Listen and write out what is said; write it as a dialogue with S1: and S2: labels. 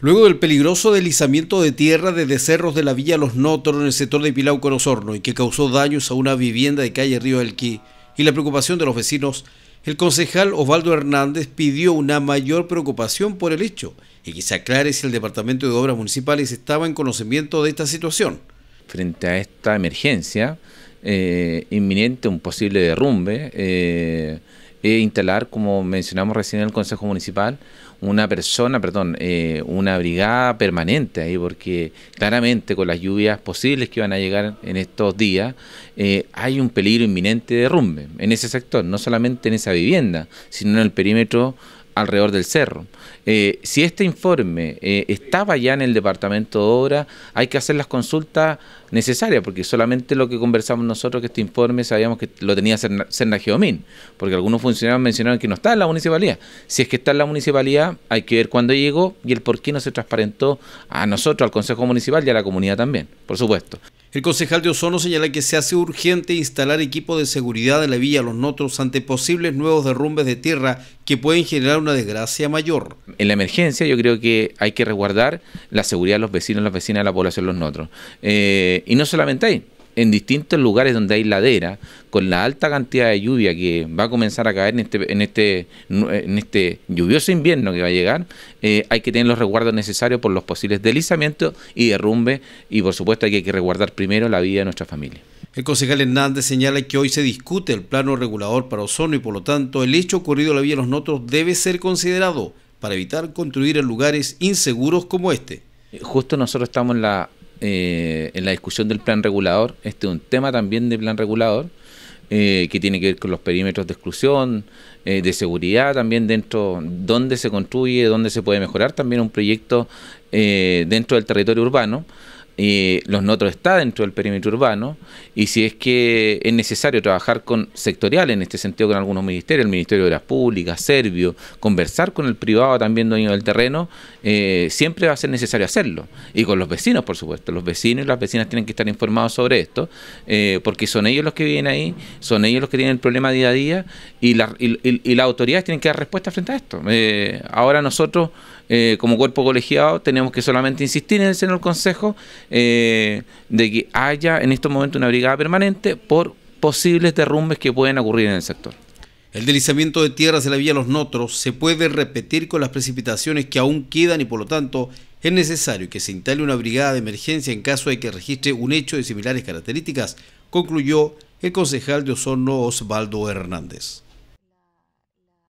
S1: Luego del peligroso deslizamiento de tierra desde cerros de la Villa Los Nótoros en el sector de Pilau con y que causó daños a una vivienda de calle Río del Quí y la preocupación de los vecinos, el concejal Osvaldo Hernández pidió una mayor preocupación por el hecho y que se aclare si el Departamento de Obras Municipales estaba en conocimiento de esta situación.
S2: Frente a esta emergencia eh, inminente, un posible derrumbe, eh, eh, instalar, como mencionamos recién en el Consejo Municipal, una persona, perdón, eh, una brigada permanente ahí, porque claramente con las lluvias posibles que van a llegar en estos días, eh, hay un peligro inminente de derrumbe en ese sector, no solamente en esa vivienda, sino en el perímetro alrededor del cerro. Eh, si este informe eh, estaba ya en el departamento de obra, hay que hacer las consultas necesarias, porque solamente lo que conversamos nosotros, que este informe sabíamos que lo tenía Serna, Geomín, porque algunos funcionarios mencionaron que no está en la municipalidad. Si es que está en la municipalidad, hay que ver cuándo llegó y el por qué no se transparentó a nosotros, al Consejo Municipal y a la comunidad también, por supuesto.
S1: El concejal de Osono señala que se hace urgente instalar equipo de seguridad en la Villa Los Notros ante posibles nuevos derrumbes de tierra que pueden generar una desgracia mayor.
S2: En la emergencia yo creo que hay que resguardar la seguridad de los vecinos, las vecinas de la población Los Notros. Eh, y no solamente ahí, en distintos lugares donde hay ladera, con la alta cantidad de lluvia que va a comenzar a caer en este, en este, en este lluvioso invierno que va a llegar, eh, hay que tener los resguardos necesarios por los posibles deslizamientos y derrumbes, y por supuesto hay que resguardar primero la vida de nuestra familia.
S1: El concejal Hernández señala que hoy se discute el plano regulador para ozono y por lo tanto el hecho ocurrido en la Vía Los Notos debe ser considerado para evitar construir en lugares inseguros como este. Justo nosotros estamos en la eh, en la discusión del plan
S2: regulador, este es un tema también de plan regulador, eh, que tiene que ver con los perímetros de exclusión, eh, de seguridad también dentro, dónde se construye, dónde se puede mejorar también un proyecto dentro del territorio urbano eh, los notos está dentro del perímetro urbano y si es que es necesario trabajar con sectorial en este sentido con algunos ministerios, el Ministerio de las Públicas, Servio, conversar con el privado también dueño del terreno, eh, siempre va a ser necesario hacerlo. Y con los vecinos, por supuesto, los vecinos y las vecinas tienen que estar informados sobre esto, eh, porque son ellos los que viven ahí, son ellos los que tienen el problema día a día y, y las autoridades tienen que dar respuesta frente a esto. Eh, ahora nosotros, como cuerpo colegiado, tenemos que solamente insistir en el seno del Consejo eh, de que haya
S1: en este momento una brigada permanente por posibles derrumbes que pueden ocurrir en el sector. El deslizamiento de tierras en la vía Los Notros se puede repetir con las precipitaciones que aún quedan y por lo tanto es necesario que se instale una brigada de emergencia en caso de que registre un hecho de similares características, concluyó el concejal de Osorno Osvaldo Hernández.